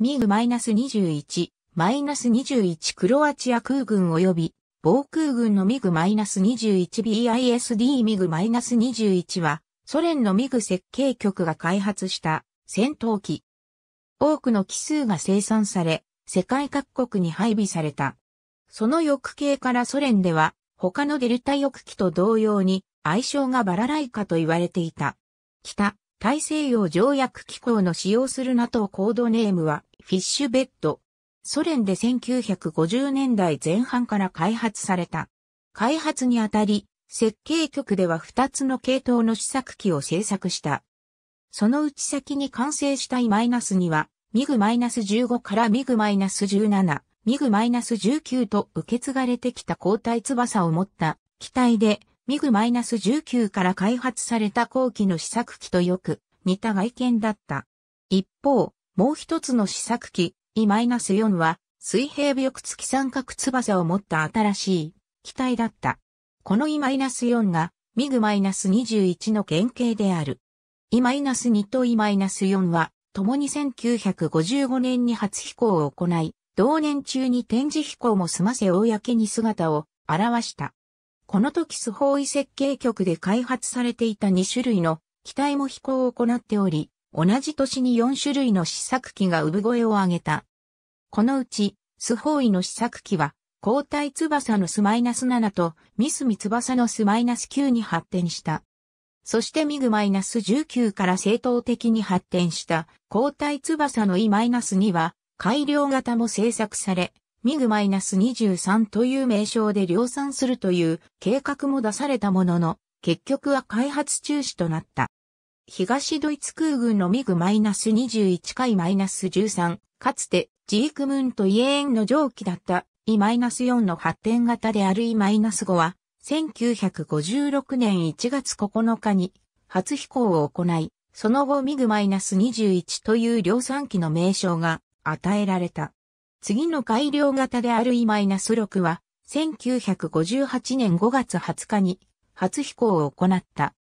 ミグ -21、21クロアチア空軍及び防空軍のミグ -21BISD ミグ -21 はソ連のミグ設計局が開発した戦闘機。多くの機数が生産され、世界各国に配備された。その翼系からソ連では他のデルタ翼機と同様に相性がバラライカと言われていた。北、大西洋条約機構の使用する NATO コードネームはフィッシュベッド。ソ連で1950年代前半から開発された。開発にあたり、設計局では2つの系統の試作機を製作した。そのうち先に完成したイマイナスには、ミグマイナス15からミグマイナス17、ミグマイナス19と受け継がれてきた交代翼を持った機体で、ミグマイナス19から開発された後期の試作機とよく似た外見だった。一方、もう一つの試作機 E-4 は水平尾翼付き三角翼を持った新しい機体だった。この E-4 が MiG-21 の原型である。E-2 と E-4 は共に1955年に初飛行を行い、同年中に展示飛行も済ませ公に姿を現した。この時スホーイ設計局で開発されていた2種類の機体も飛行を行っており、同じ年に4種類の試作機が産声を上げた。このうち、スホーイの試作機は、交代翼のスマイナス7とミスミ翼のスマイナス9に発展した。そしてミグマイナス19から正当的に発展した交代翼の E マイナス2は改良型も製作され、ミグマイナス23という名称で量産するという計画も出されたものの、結局は開発中止となった。東ドイツ空軍のミグ -21 回 -13、かつてジークムントイエーンの蒸気だったイ -4 の発展型であるイ -5 は、1956年1月9日に初飛行を行い、その後ミグ -21 という量産機の名称が与えられた。次の改良型であるイ -6 は、1958年5月20日に初飛行を行った。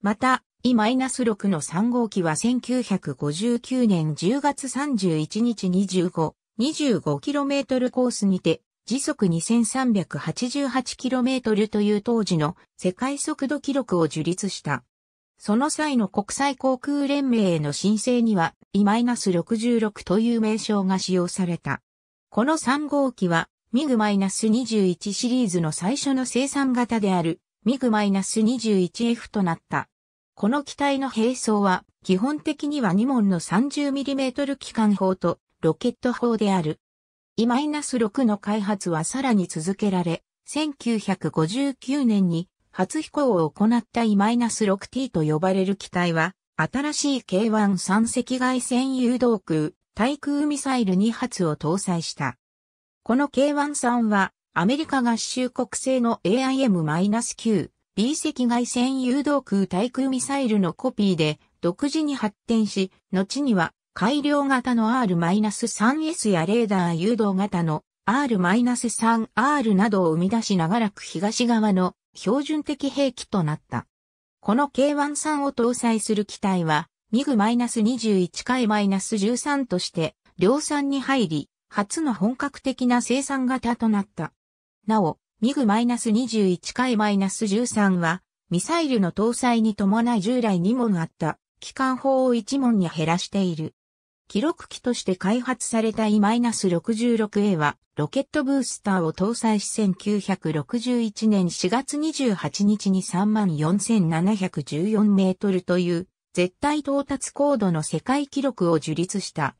また、E-6 の3号機は1959年10月31日 25-25km コースにて時速 2388km という当時の世界速度記録を樹立した。その際の国際航空連盟への申請には E-66 という名称が使用された。この3号機はミグ -21 シリーズの最初の生産型であるミグ -21F となった。この機体の兵装は、基本的には2門の 30mm 機関砲とロケット砲である。E-6 の開発はさらに続けられ、1959年に初飛行を行った E-6T と呼ばれる機体は、新しい K13 赤外線誘導空、対空ミサイル2発を搭載した。この K13 は、アメリカ合衆国製の AIM-9 B 赤外線誘導空対空ミサイルのコピーで独自に発展し、後には改良型の R-3S やレーダー誘導型の R-3R などを生み出し長らく東側の標準的兵器となった。この K13 を搭載する機体は、ミグ -21 回 -13 として量産に入り、初の本格的な生産型となった。なお、ミグ -21 回 -13 は、ミサイルの搭載に伴い従来2門あった、機関砲を1門に減らしている。記録機として開発された E-66A は、ロケットブースターを搭載し1961年4月28日に34,714メートルという、絶対到達高度の世界記録を樹立した。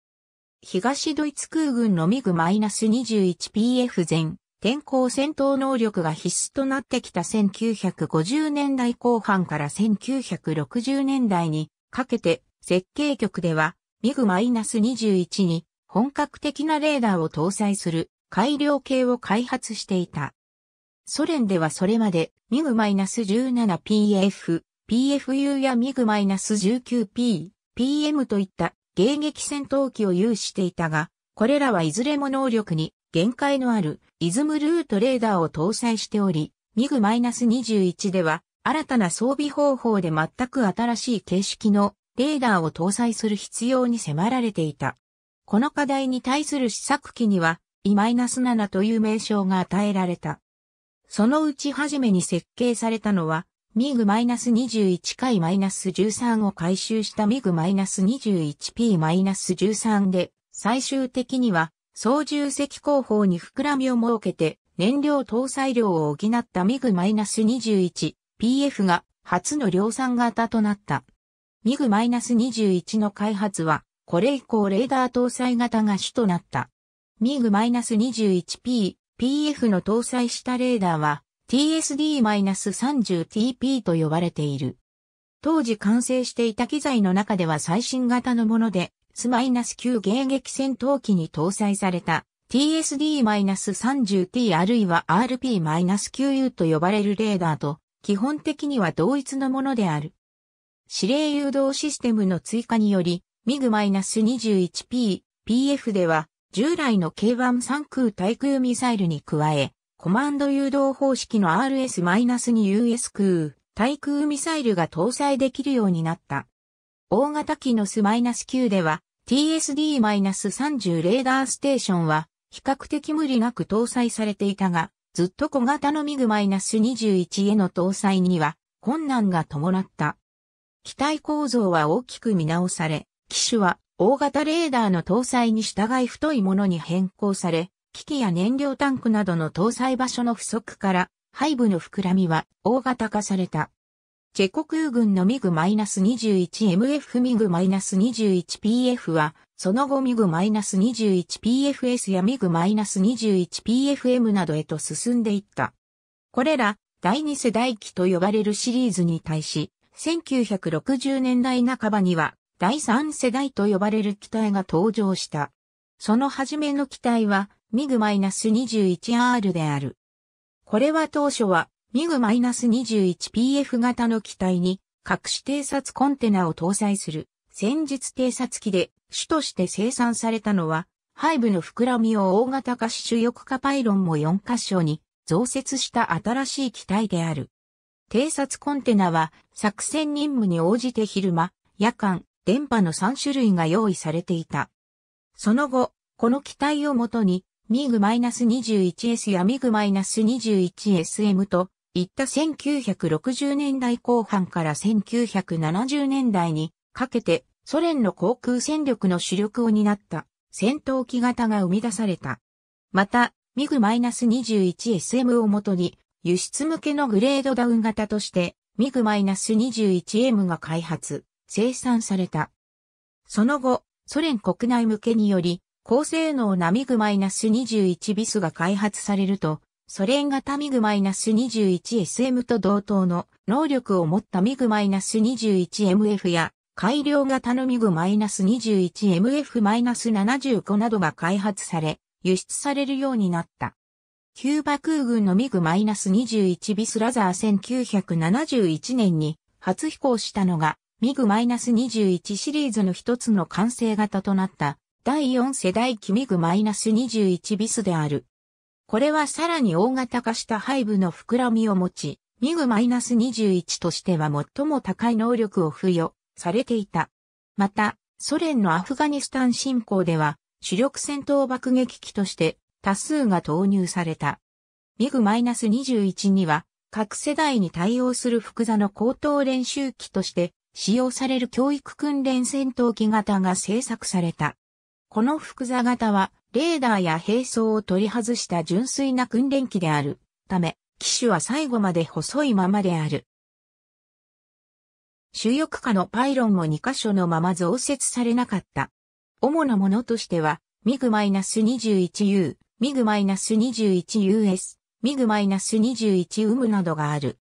東ドイツ空軍のミグ -21PF 前、天候戦闘能力が必須となってきた1950年代後半から1960年代にかけて設計局ではミグ -21 に本格的なレーダーを搭載する改良系を開発していた。ソ連ではそれまでミグ -17PF、PFU やミグ -19P、PM といった迎撃戦闘機を有していたが、これらはいずれも能力に限界のあるイズムルートレーダーを搭載しており、ミグ -21 では、新たな装備方法で全く新しい形式のレーダーを搭載する必要に迫られていた。この課題に対する試作機には、イ7という名称が与えられた。そのうち初めに設計されたのは、ミグ -21 回 -13 を回収したミグ -21P-13 で、最終的には操縦席後方に膨らみを設けて燃料搭載量を補ったミグ2 1 p f が初の量産型となった。ミグ2 1の開発はこれ以降レーダー搭載型が主となった。ミグ2 1 p PF の搭載したレーダーは TSD-30TP と呼ばれている。当時完成していた機材の中では最新型のもので、T-9 迎撃戦闘機に搭載された TSD-30T あるいは RP-9U と呼ばれるレーダーと基本的には同一のものである。指令誘導システムの追加により、MiG-21P、PF では従来の K1-3 空対空ミサイルに加え、コマンド誘導方式の RS-2US 空対空ミサイルが搭載できるようになった。大型機のス -9 では TSD-30 レーダーステーションは比較的無理なく搭載されていたが、ずっと小型のミグ -21 への搭載には困難が伴った。機体構造は大きく見直され、機種は大型レーダーの搭載に従い太いものに変更され、機器や燃料タンクなどの搭載場所の不足から、背部の膨らみは大型化された。チェコ空軍のミグ -21MF ミグ -21PF は、その後ミグ -21PFS やミグ -21PFM などへと進んでいった。これら、第二世代機と呼ばれるシリーズに対し、1960年代半ばには、第三世代と呼ばれる機体が登場した。その初めの機体は、ミグ -21R である。これは当初は、ミグ -21PF 型の機体に隠し偵察コンテナを搭載する戦術偵察機で主として生産されたのは背部の膨らみを大型化し主翼化パイロンも4箇所に増設した新しい機体である。偵察コンテナは作戦任務に応じて昼間、夜間、電波の3種類が用意されていた。その後、この機体をもとにミグ -21S やミグ -21SM といった1960年代後半から1970年代にかけてソ連の航空戦力の主力を担った戦闘機型が生み出された。また、ミグ -21SM をもとに輸出向けのグレードダウン型としてミグ -21M が開発、生産された。その後、ソ連国内向けにより高性能なミグ -21 ビスが開発されると、ソ連型ミグ -21SM と同等の能力を持ったミグ -21MF や改良型のミグ -21MF-75 などが開発され、輸出されるようになった。キューバ空軍のミグ -21 ビスラザー1971年に初飛行したのがミグ -21 シリーズの一つの完成型となった第4世代機ミグ -21 ビスである。これはさらに大型化した背部の膨らみを持ち、ミグ -21 としては最も高い能力を付与されていた。また、ソ連のアフガニスタン侵攻では、主力戦闘爆撃機として多数が投入された。ミグ -21 には、各世代に対応する複座の高等練習機として使用される教育訓練戦闘機型が製作された。この複座型はレーダーや兵装を取り外した純粋な訓練機であるため、機種は最後まで細いままである。主翼下のパイロンも2箇所のまま増設されなかった。主なものとしては、ミグ -21U、ミグ -21US、ミグ -21 ウムなどがある。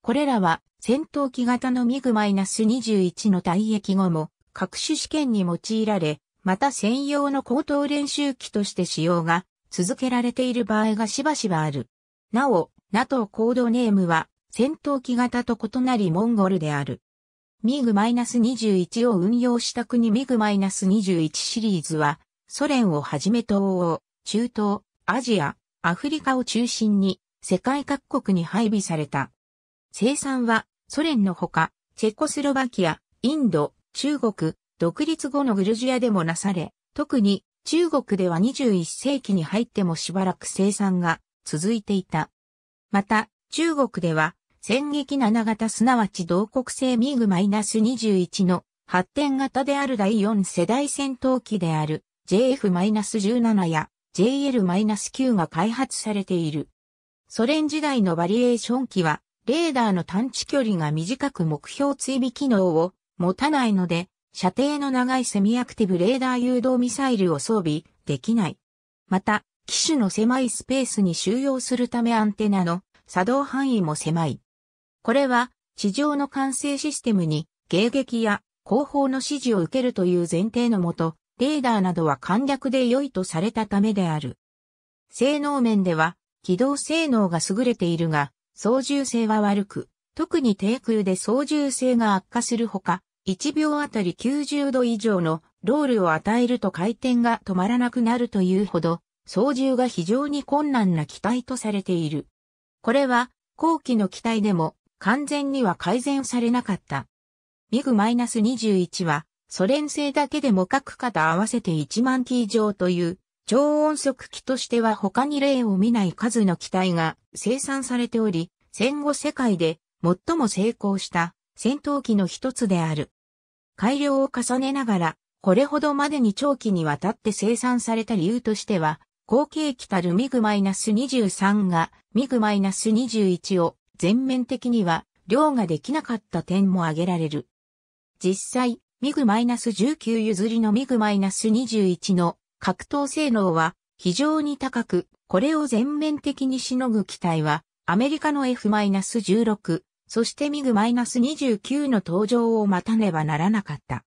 これらは戦闘機型のミグ -21 の退役後も各種試験に用いられ、また専用の高等練習機として使用が続けられている場合がしばしばある。なお、NATO コードネームは戦闘機型と異なりモンゴルである。ミグ -21 を運用した国ミグ -21 シリーズは、ソ連をはじめ東欧、中東、アジア、アフリカを中心に世界各国に配備された。生産はソ連のほか、チェコスロバキア、インド、中国、独立後のグルジアでもなされ、特に中国では21世紀に入ってもしばらく生産が続いていた。また、中国では、戦撃7型すなわち同国製ミーグ -21 の発展型である第4世代戦闘機である JF-17 や JL-9 が開発されている。ソ連時代のバリエーション機は、レーダーの探知距離が短く目標追尾機能を持たないので、射程の長いセミアクティブレーダー誘導ミサイルを装備できない。また、機種の狭いスペースに収容するためアンテナの作動範囲も狭い。これは地上の管制システムに迎撃や後方の指示を受けるという前提のもと、レーダーなどは簡略で良いとされたためである。性能面では、機動性能が優れているが、操縦性は悪く、特に低空で操縦性が悪化するほか、1秒あたり90度以上のロールを与えると回転が止まらなくなるというほど、操縦が非常に困難な機体とされている。これは、後期の機体でも完全には改善されなかった。ミグ -21 は、ソ連製だけでも各型合わせて1万機以上という、超音速機としては他に例を見ない数の機体が生産されており、戦後世界で最も成功した戦闘機の一つである。改良を重ねながら、これほどまでに長期にわたって生産された理由としては、後継機たるミグマイナス23がミグマイナス21を全面的には量ができなかった点も挙げられる。実際、ミグマイナス19譲りのミグマイナス21の格闘性能は非常に高く、これを全面的にしのぐ機体はアメリカの F-16 そしてミグ -29 の登場を待たねばならなかった。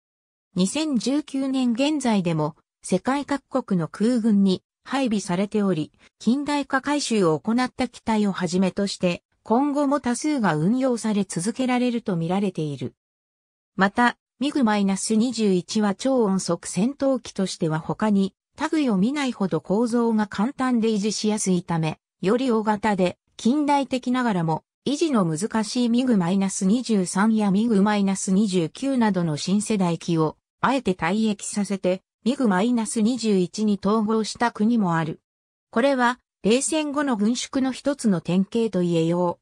2019年現在でも世界各国の空軍に配備されており、近代化改修を行った機体をはじめとして、今後も多数が運用され続けられると見られている。また、ミグ -21 は超音速戦闘機としては他に、類を見ないほど構造が簡単で維持しやすいため、より大型で近代的ながらも維持の難しいミグ -23 やミグ -29 などの新世代機を、あえて退役させて、ミグ -21 に統合した国もある。これは、冷戦後の軍縮の一つの典型と言えよ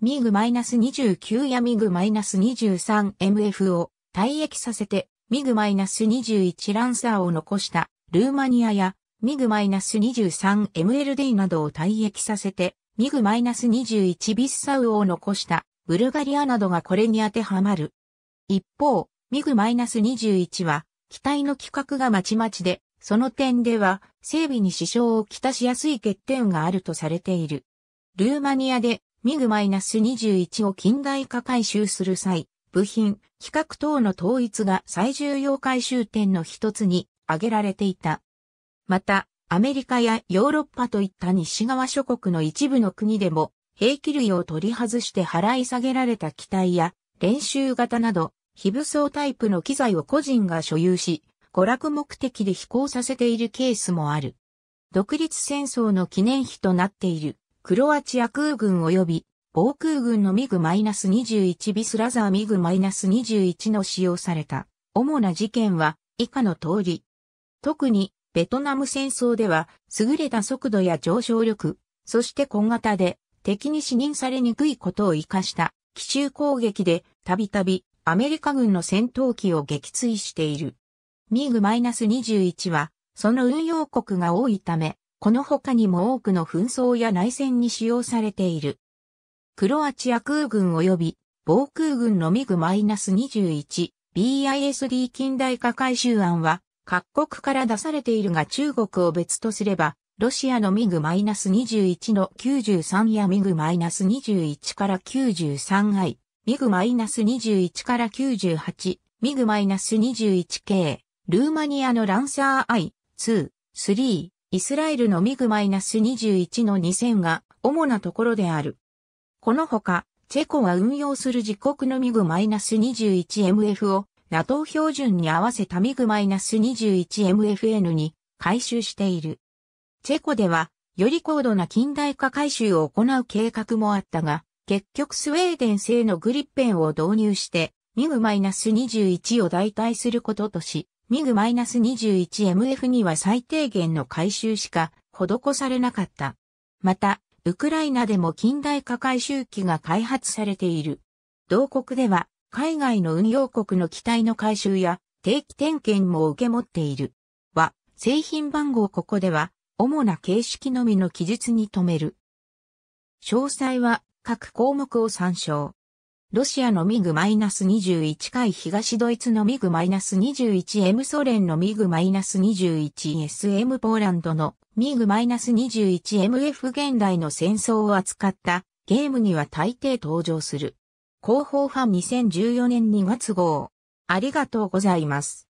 う。ミグ -29 やミグ -23MF を退役させて、ミグ -21 ランサーを残したルーマニアやミグ -23MLD などを退役させて、ミグ -21 ビッサウを残したブルガリアなどがこれに当てはまる。一方、ミグ -21 は、機体の規格がまちまちで、その点では、整備に支障をきたしやすい欠点があるとされている。ルーマニアで、ミグ -21 を近代化回収する際、部品、規格等の統一が最重要回収点の一つに挙げられていた。また、アメリカやヨーロッパといった西側諸国の一部の国でも、兵器類を取り外して払い下げられた機体や練習型など、非武装タイプの機材を個人が所有し、娯楽目的で飛行させているケースもある。独立戦争の記念碑となっている、クロアチア空軍及び防空軍のミグ -21 ビスラザーミグ -21 の使用された主な事件は以下の通り。特にベトナム戦争では、優れた速度や上昇力、そして小型で、敵に視認されにくいことを活かした、奇襲攻撃で、たびたび、アメリカ軍の戦闘機を撃墜している。ミグ -21 は、その運用国が多いため、この他にも多くの紛争や内戦に使用されている。クロアチア空軍及び防空軍のミグ -21、BISD 近代化改修案は、各国から出されているが中国を別とすれば、ロシアのミグ -21 の93やミグ -21 から93 i、ミグ -21 から98、ミグ -21 k ルーマニアのランサー i、2、3、イスラエルのミグ -21 の2000が主なところである。このほか、チェコは運用する自国のミグ -21MF を NATO 標準に合わせタミグ -21MFN に回収している。チェコでは、より高度な近代化回収を行う計画もあったが、結局スウェーデン製のグリッペンを導入して、ミグ -21 を代替することとし、ミグ -21MF には最低限の回収しか施されなかった。また、ウクライナでも近代化回収機が開発されている。同国では、海外の運用国の機体の回収や定期点検も受け持っている。は、製品番号ここでは、主な形式のみの記述に留める。詳細は各項目を参照。ロシアのミグ -21 回東ドイツのミグ -21M ソ連のミグ -21SM ポーランドのミグ -21MF 現代の戦争を扱ったゲームには大抵登場する。広報ファン2014年2月号。ありがとうございます。